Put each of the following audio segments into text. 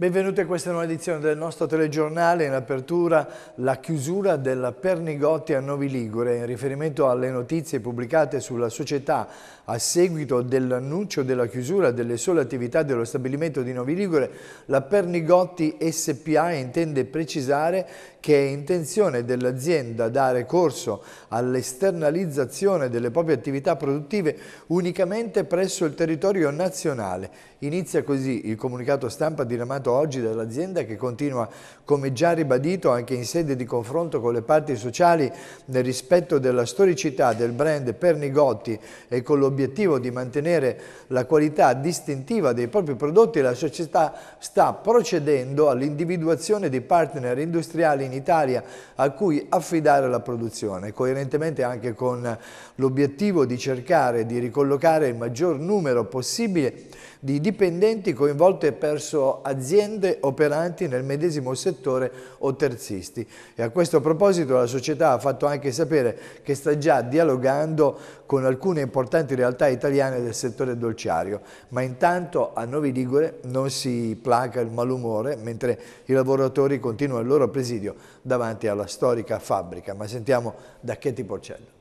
Benvenuti a questa nuova edizione del nostro telegiornale in apertura la chiusura della Pernigotti a Novi Ligure in riferimento alle notizie pubblicate sulla società a seguito dell'annuncio della chiusura delle sole attività dello stabilimento di Novi Ligure la Pernigotti SPA intende precisare che è intenzione dell'azienda dare corso all'esternalizzazione delle proprie attività produttive unicamente presso il territorio nazionale. Inizia così il comunicato stampa diramato oggi dall'azienda che continua, come già ribadito anche in sede di confronto con le parti sociali, nel rispetto della storicità del brand Pernigotti e con l'obiettivo di mantenere la qualità distintiva dei propri prodotti, la società sta procedendo all'individuazione di partner industriali in Italia a cui affidare la produzione, coerentemente anche con l'obiettivo di cercare di ricollocare il maggior numero possibile di dipendenti coinvolte presso aziende operanti nel medesimo settore o terzisti. E a questo proposito la società ha fatto anche sapere che sta già dialogando con alcune importanti realtà italiane del settore dolciario, ma intanto a Novi Ligure non si placa il malumore mentre i lavoratori continuano il loro presidio davanti alla storica fabbrica, ma sentiamo da Cheti Porcello.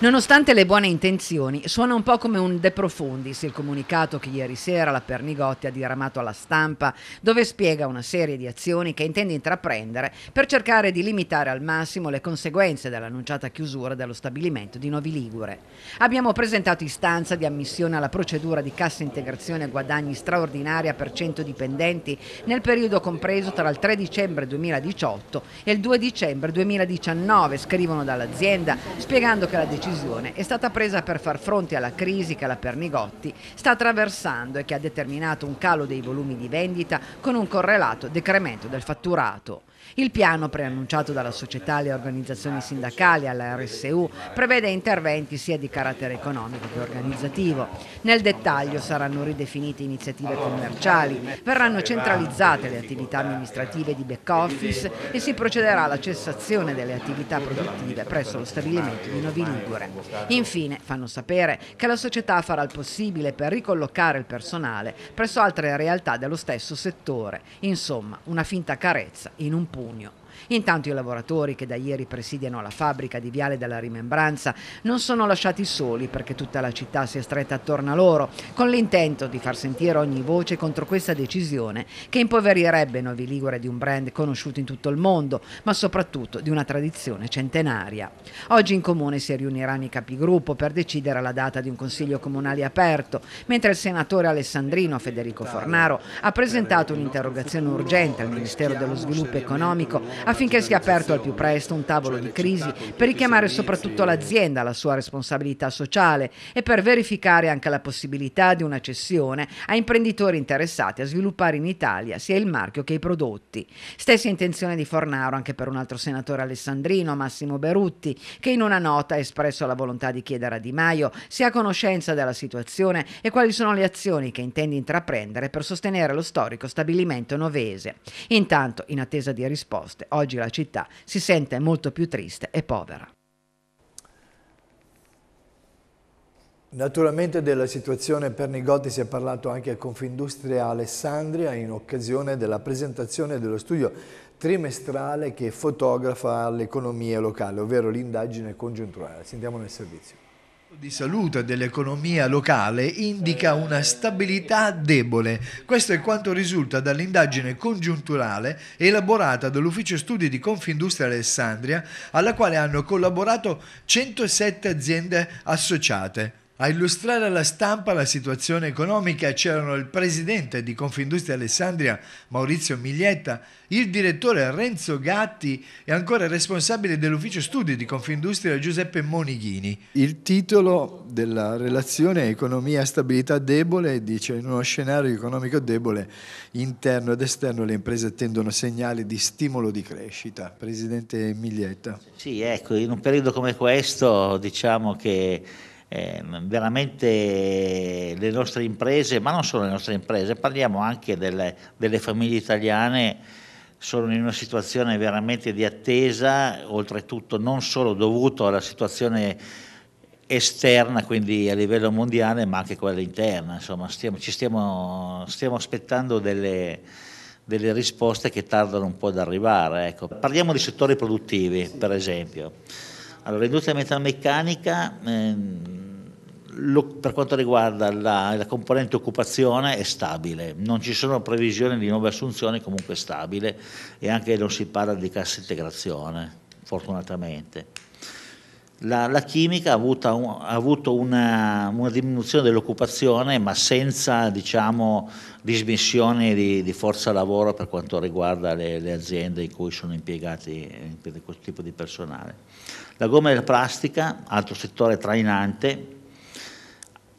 Nonostante le buone intenzioni, suona un po' come un de profundis il comunicato che ieri sera la Pernigotti ha diramato alla stampa, dove spiega una serie di azioni che intende intraprendere per cercare di limitare al massimo le conseguenze dell'annunciata chiusura dello stabilimento di Novi Ligure. Abbiamo presentato istanza di ammissione alla procedura di cassa integrazione guadagni straordinaria per 100 dipendenti nel periodo compreso tra il 3 dicembre 2018 e il 2 dicembre 2019, scrivono dall'azienda, spiegando che la decisione decisione è stata presa per far fronte alla crisi che la Pernigotti sta attraversando e che ha determinato un calo dei volumi di vendita con un correlato decremento del fatturato. Il piano, preannunciato dalla società alle organizzazioni sindacali, alla RSU, prevede interventi sia di carattere economico che organizzativo. Nel dettaglio saranno ridefinite iniziative commerciali, verranno centralizzate le attività amministrative di back office e si procederà alla cessazione delle attività produttive presso lo stabilimento di Novi Ligure. Infine, fanno sapere che la società farà il possibile per ricollocare il personale presso altre realtà dello stesso settore. Insomma, una finta carezza in un punto 오냐 Intanto i lavoratori che da ieri presidiano la fabbrica di Viale della Rimembranza non sono lasciati soli perché tutta la città si è stretta attorno a loro con l'intento di far sentire ogni voce contro questa decisione che impoverirebbe Novi Ligure di un brand conosciuto in tutto il mondo ma soprattutto di una tradizione centenaria. Oggi in comune si riuniranno i capigruppo per decidere la data di un consiglio comunale aperto mentre il senatore alessandrino Federico Fornaro ha presentato un'interrogazione urgente al Ministero dello Sviluppo Economico affinché sia aperto al più presto un tavolo di crisi per richiamare soprattutto l'azienda alla sua responsabilità sociale e per verificare anche la possibilità di una cessione a imprenditori interessati a sviluppare in Italia sia il marchio che i prodotti. Stessa intenzione di Fornaro anche per un altro senatore alessandrino, Massimo Berutti, che in una nota ha espresso la volontà di chiedere a Di Maio se ha conoscenza della situazione e quali sono le azioni che intende intraprendere per sostenere lo storico stabilimento novese. Intanto, in attesa di risposte, oggi oggi la città si sente molto più triste e povera. Naturalmente della situazione per Nigotti si è parlato anche a Confindustria Alessandria in occasione della presentazione dello studio trimestrale che fotografa l'economia locale, ovvero l'indagine congiunturale. Sentiamo nel servizio di salute dell'economia locale indica una stabilità debole. Questo è quanto risulta dall'indagine congiunturale elaborata dall'Ufficio Studi di Confindustria Alessandria, alla quale hanno collaborato 107 aziende associate. A illustrare alla stampa la situazione economica c'erano il presidente di Confindustria Alessandria Maurizio Miglietta, il direttore Renzo Gatti e ancora il responsabile dell'ufficio studi di Confindustria Giuseppe Monighini. Il titolo della relazione Economia stabilità debole dice in uno scenario economico debole interno ed esterno le imprese attendono segnali di stimolo di crescita. Presidente Miglietta. Sì, ecco, in un periodo come questo diciamo che eh, veramente le nostre imprese, ma non solo le nostre imprese, parliamo anche delle, delle famiglie italiane sono in una situazione veramente di attesa, oltretutto non solo dovuto alla situazione esterna, quindi a livello mondiale, ma anche quella interna. Insomma, stiamo, ci stiamo, stiamo aspettando delle, delle, risposte che tardano un po' ad arrivare. Ecco. Parliamo di settori produttivi, per esempio. Allora, l'industria metalmeccanica ehm, per quanto riguarda la, la, componente occupazione è stabile, non ci sono previsioni di nuove assunzioni, comunque è stabile e anche non si parla di cassa integrazione, fortunatamente. La, la, chimica ha avuto, ha avuto una, una, diminuzione dell'occupazione ma senza diciamo, dismissione di, di, forza lavoro per quanto riguarda le, le aziende in cui sono impiegati eh, questo tipo di personale. La gomma e la plastica, altro settore trainante,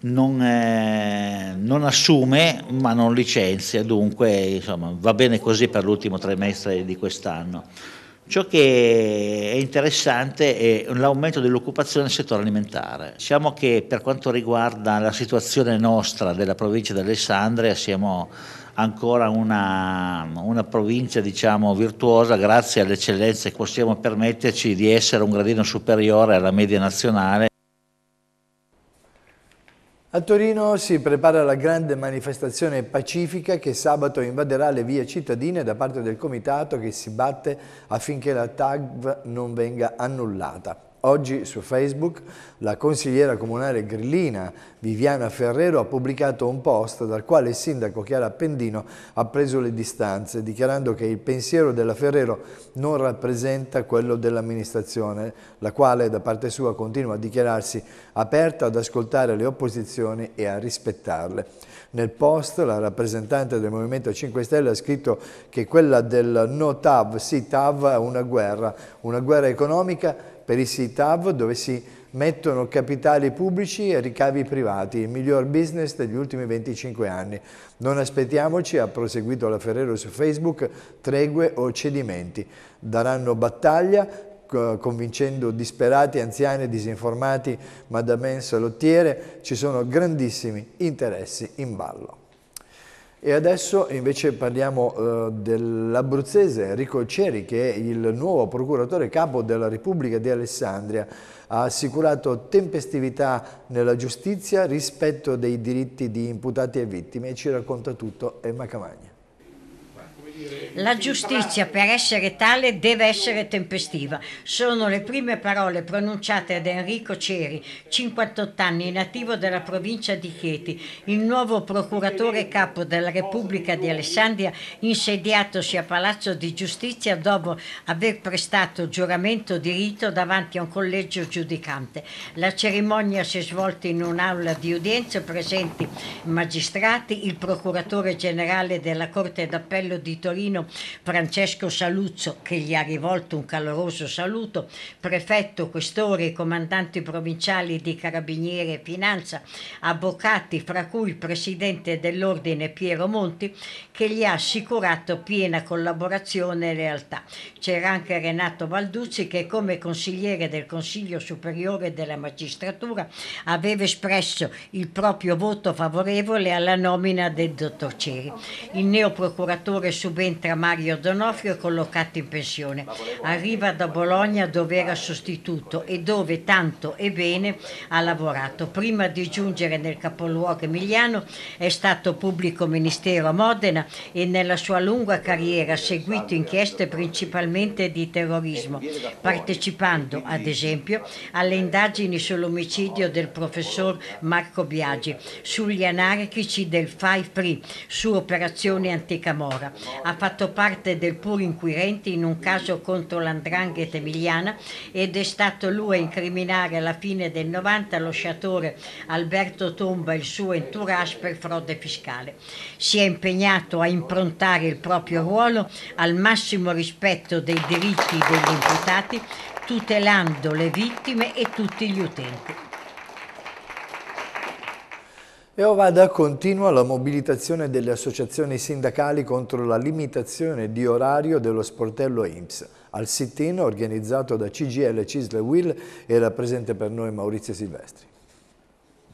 non, eh, non assume ma non licenzia, dunque insomma, va bene così per l'ultimo trimestre di quest'anno. Ciò che è interessante è l'aumento dell'occupazione nel settore alimentare. Siamo che per quanto riguarda la situazione nostra della provincia di Alessandria siamo ancora una, una provincia diciamo, virtuosa grazie all'eccellenza e possiamo permetterci di essere un gradino superiore alla media nazionale. A Torino si prepara la grande manifestazione pacifica che sabato invaderà le vie cittadine da parte del comitato che si batte affinché la TAG non venga annullata. Oggi su Facebook la consigliera comunale grillina Viviana Ferrero ha pubblicato un post dal quale il sindaco Chiara Appendino ha preso le distanze, dichiarando che il pensiero della Ferrero non rappresenta quello dell'amministrazione, la quale da parte sua continua a dichiararsi aperta ad ascoltare le opposizioni e a rispettarle. Nel post la rappresentante del Movimento 5 Stelle ha scritto che quella del no TAV, sì TAV, è una guerra, una guerra economica per i SITAV dove si mettono capitali pubblici e ricavi privati, il miglior business degli ultimi 25 anni. Non aspettiamoci, ha proseguito la Ferrero su Facebook, tregue o cedimenti. Daranno battaglia convincendo disperati, anziani, disinformati, ma da madame salottiere, ci sono grandissimi interessi in ballo. E adesso invece parliamo eh, dell'abruzzese Enrico Ceri che è il nuovo procuratore capo della Repubblica di Alessandria. Ha assicurato tempestività nella giustizia, rispetto dei diritti di imputati e vittime e ci racconta tutto Emma Camagna. La giustizia per essere tale deve essere tempestiva. Sono le prime parole pronunciate ad Enrico Ceri, 58 anni, nativo della provincia di Chieti, il nuovo procuratore capo della Repubblica di Alessandria, insediatosi a Palazzo di Giustizia dopo aver prestato giuramento di rito davanti a un collegio giudicante. La cerimonia si è svolta in un'aula di udienza presenti magistrati, il procuratore generale della Corte d'Appello di Torino Francesco Saluzzo che gli ha rivolto un caloroso saluto, prefetto, questore, comandanti provinciali di carabiniere e Finanza, avvocati fra cui il presidente dell'Ordine Piero Monti che gli ha assicurato piena collaborazione e lealtà. C'era anche Renato Valduzzi che come consigliere del Consiglio Superiore della Magistratura aveva espresso il proprio voto favorevole alla nomina del dottor Ceri. Il neoprocuratore sub subentra Mario Donofrio collocato in pensione. Arriva da Bologna dove era sostituto e dove tanto e bene ha lavorato. Prima di giungere nel capoluogo emiliano è stato pubblico ministero a Modena e nella sua lunga carriera ha seguito inchieste principalmente di terrorismo, partecipando ad esempio alle indagini sull'omicidio del professor Marco Biagi, sugli anarchici del FAIFRI, Free, su operazioni anticamora ha fatto parte del pur inquirente in un caso contro l'andrangheta emiliana ed è stato lui a incriminare alla fine del 90 lo sciatore Alberto Tomba e il suo entourage per frode fiscale. Si è impegnato a improntare il proprio ruolo al massimo rispetto dei diritti degli imputati tutelando le vittime e tutti gli utenti. E Ovada continua la mobilitazione delle associazioni sindacali contro la limitazione di orario dello sportello IMSS. Al sit-in organizzato da CGL Cisle Will era presente per noi Maurizio Silvestri.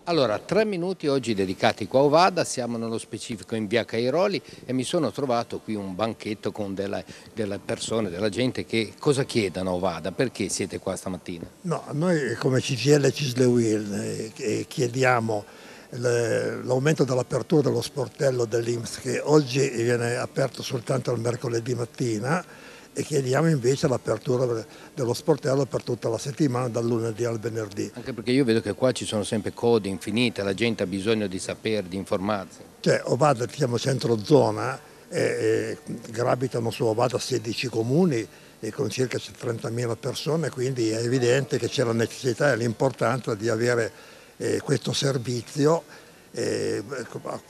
Allora, tre minuti oggi dedicati qua a Ovada, siamo nello specifico in via Cairoli e mi sono trovato qui un banchetto con delle, delle persone, della gente che cosa chiedono a Ovada, perché siete qua stamattina? No, noi come CGL Cislewil eh, chiediamo l'aumento dell'apertura dello sportello dell'Inps che oggi viene aperto soltanto il mercoledì mattina e chiediamo invece l'apertura dello sportello per tutta la settimana, dal lunedì al venerdì. Anche perché io vedo che qua ci sono sempre code infinite, la gente ha bisogno di sapere, di informarsi. Cioè Ovada, siamo centro zona, e, e, gravitano su Ovada 16 comuni e con circa 30.000 persone, quindi è evidente che c'è la necessità e l'importanza di avere eh, questo servizio eh,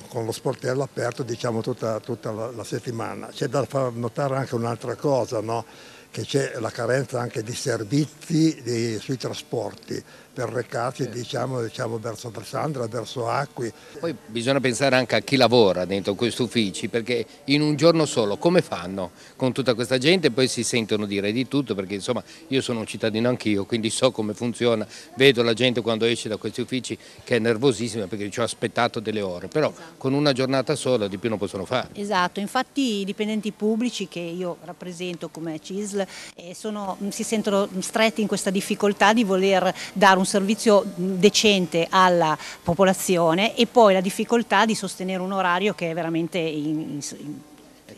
con lo sportello aperto diciamo, tutta, tutta la, la settimana. C'è da far notare anche un'altra cosa, no? che c'è la carenza anche di servizi di, sui trasporti per recarsi certo. diciamo, diciamo, verso Alessandra, verso Acqui. Poi bisogna pensare anche a chi lavora dentro questi uffici perché in un giorno solo come fanno con tutta questa gente poi si sentono dire di tutto perché insomma io sono un cittadino anch'io quindi so come funziona, vedo la gente quando esce da questi uffici che è nervosissima perché ci ho aspettato delle ore, però esatto. con una giornata sola di più non possono fare. Esatto, infatti i dipendenti pubblici che io rappresento come CISL ASL sono, si sentono stretti in questa difficoltà di voler dare un servizio decente alla popolazione e poi la difficoltà di sostenere un orario che è veramente in, in,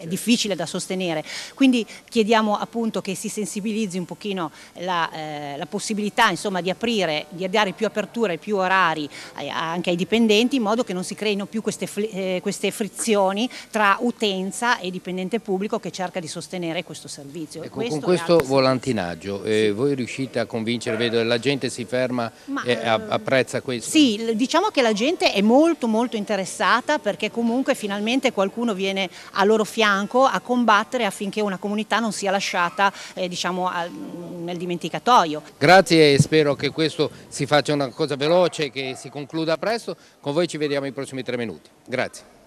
è difficile da sostenere. Quindi chiediamo appunto che si sensibilizzi un pochino la, eh, la possibilità insomma, di aprire, di dare più aperture, più orari anche ai dipendenti in modo che non si creino più queste, eh, queste frizioni tra utenza e dipendente pubblico che cerca di sostenere questo servizio. Ecco, questo con questo volantinaggio eh, sì. voi riuscite a convincere, vedo la gente si ferma Ma, e ehm, apprezza questo? Sì, diciamo che la gente è molto molto interessata perché comunque finalmente qualcuno viene a loro fianco fianco a combattere affinché una comunità non sia lasciata eh, diciamo, al, nel dimenticatoio. Grazie e spero che questo si faccia una cosa veloce, che si concluda presto. Con voi ci vediamo nei prossimi tre minuti. Grazie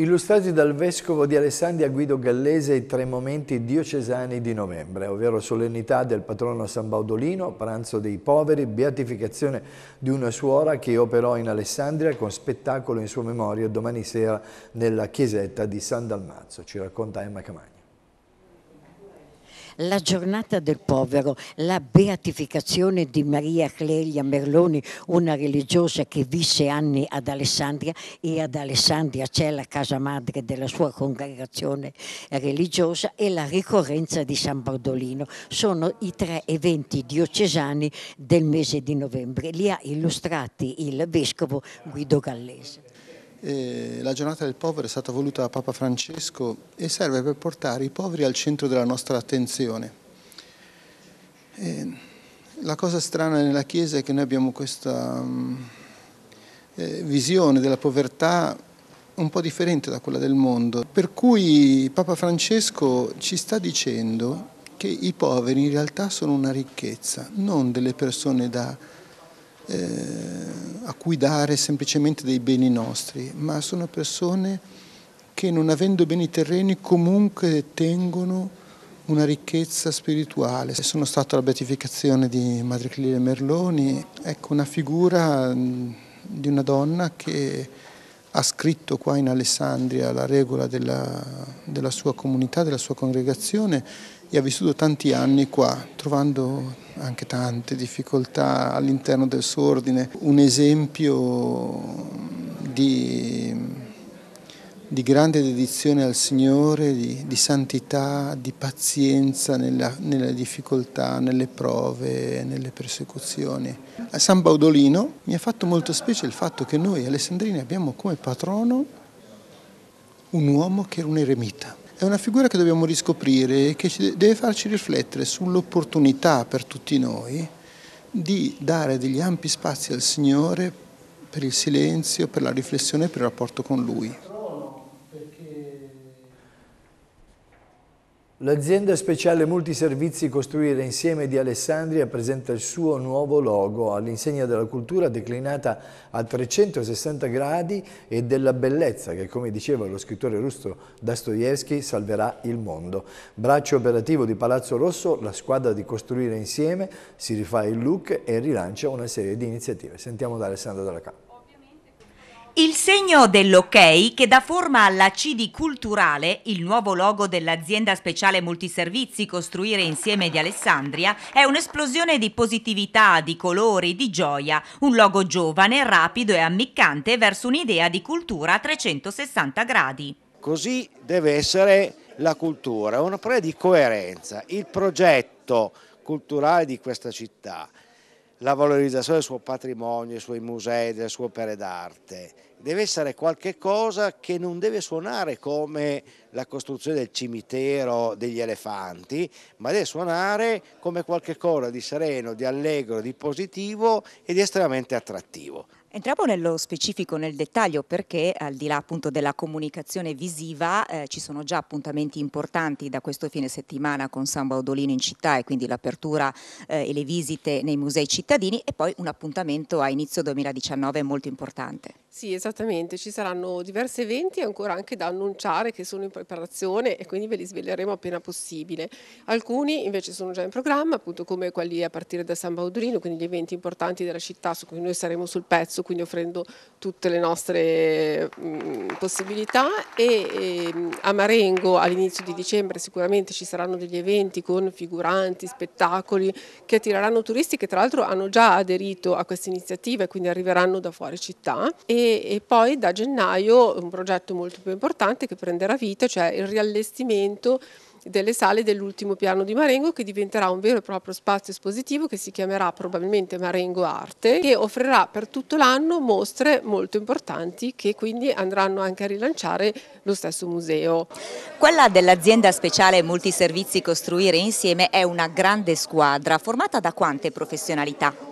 illustrati dal Vescovo di Alessandria Guido Gallese i tre momenti diocesani di novembre, ovvero solennità del patrono San Baudolino, pranzo dei poveri, beatificazione di una suora che operò in Alessandria con spettacolo in sua memoria domani sera nella chiesetta di San Dalmazzo, ci racconta Emma Camagna la giornata del povero, la beatificazione di Maria Clelia Merloni, una religiosa che visse anni ad Alessandria e ad Alessandria c'è la casa madre della sua congregazione religiosa e la ricorrenza di San Bordolino. Sono i tre eventi diocesani del mese di novembre. Li ha illustrati il vescovo Guido Gallese. Eh, la giornata del povero è stata voluta da Papa Francesco e serve per portare i poveri al centro della nostra attenzione. Eh, la cosa strana nella Chiesa è che noi abbiamo questa mm, eh, visione della povertà un po' differente da quella del mondo, per cui Papa Francesco ci sta dicendo che i poveri in realtà sono una ricchezza, non delle persone da eh, a cui dare semplicemente dei beni nostri, ma sono persone che non avendo beni terreni comunque tengono una ricchezza spirituale. Sono stato alla beatificazione di Madre Clelia Merloni, ecco una figura mm, di una donna che ha scritto qua in Alessandria la regola della, della sua comunità, della sua congregazione e ha vissuto tanti anni qua, trovando anche tante difficoltà all'interno del suo ordine. Un esempio di, di grande dedizione al Signore, di, di santità, di pazienza nella, nelle difficoltà, nelle prove, nelle persecuzioni. A San Baudolino mi ha fatto molto specie il fatto che noi alessandrini abbiamo come patrono un uomo che era un eremita è una figura che dobbiamo riscoprire e che deve farci riflettere sull'opportunità per tutti noi di dare degli ampi spazi al Signore per il silenzio, per la riflessione e per il rapporto con Lui. L'azienda speciale multiservizi Costruire Insieme di Alessandria presenta il suo nuovo logo all'insegna della cultura declinata a 360 gradi e della bellezza che, come diceva lo scrittore russo Dostoevsky, salverà il mondo. Braccio operativo di Palazzo Rosso, la squadra di Costruire Insieme si rifà il look e rilancia una serie di iniziative. Sentiamo da Alessandro Dallacà. Il segno dell'ok che dà forma alla C culturale, il nuovo logo dell'azienda speciale multiservizi Costruire Insieme di Alessandria, è un'esplosione di positività, di colori, di gioia. Un logo giovane, rapido e ammiccante verso un'idea di cultura a 360 gradi. Così deve essere la cultura, una prova di coerenza. Il progetto culturale di questa città la valorizzazione del suo patrimonio, dei suoi musei, delle sue opere d'arte. Deve essere qualcosa che non deve suonare come la costruzione del cimitero degli elefanti, ma deve suonare come qualcosa di sereno, di allegro, di positivo e di estremamente attrattivo. Entriamo nello specifico, nel dettaglio, perché al di là appunto della comunicazione visiva eh, ci sono già appuntamenti importanti da questo fine settimana con San Baudolino in città e quindi l'apertura eh, e le visite nei musei cittadini e poi un appuntamento a inizio 2019 molto importante. Sì, esattamente, ci saranno diversi eventi ancora anche da annunciare che sono in preparazione e quindi ve li sveleremo appena possibile. Alcuni invece sono già in programma, appunto come quelli a partire da San Baudrino, quindi gli eventi importanti della città su cui noi saremo sul pezzo, quindi offrendo tutte le nostre mh, possibilità e, e ehm, a Marengo all'inizio di dicembre sicuramente ci saranno degli eventi con figuranti, spettacoli che attireranno turisti che tra l'altro hanno già aderito a questa iniziativa e quindi arriveranno da fuori città. E e, poi da gennaio un progetto molto più importante che prenderà vita, cioè il riallestimento delle sale dell'ultimo piano di Marengo che diventerà un vero e proprio spazio espositivo che si chiamerà probabilmente Marengo Arte che offrirà per tutto l'anno mostre molto importanti che quindi andranno anche a rilanciare lo stesso museo. Quella dell'azienda speciale Multiservizi Costruire Insieme è una grande squadra formata da quante professionalità?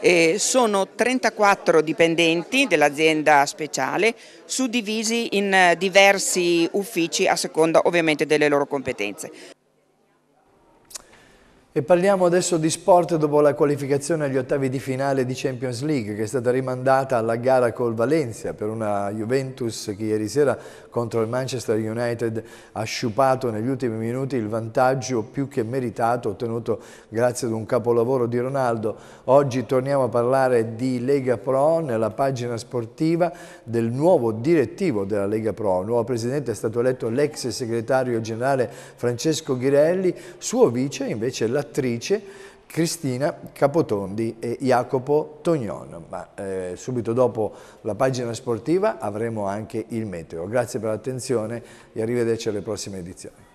Eh, sono 34 dipendenti dell'azienda speciale suddivisi in diversi uffici a seconda ovviamente delle loro competenze. E parliamo adesso di sport dopo la qualificazione agli ottavi di finale di Champions League che è stata rimandata alla gara col Valencia per una Juventus che ieri sera contro il Manchester United ha sciupato negli ultimi minuti il vantaggio più che meritato ottenuto grazie ad un capolavoro di Ronaldo. Oggi torniamo a parlare di Lega Pro nella pagina sportiva del nuovo direttivo della Lega Pro. Il nuovo presidente è stato eletto l'ex segretario generale Francesco Ghirelli, suo vice invece è la dell'attrice Cristina Capotondi e Jacopo Tognon. Ma eh, subito dopo la pagina sportiva avremo anche il meteo. Grazie per l'attenzione e arrivederci alle prossime edizioni.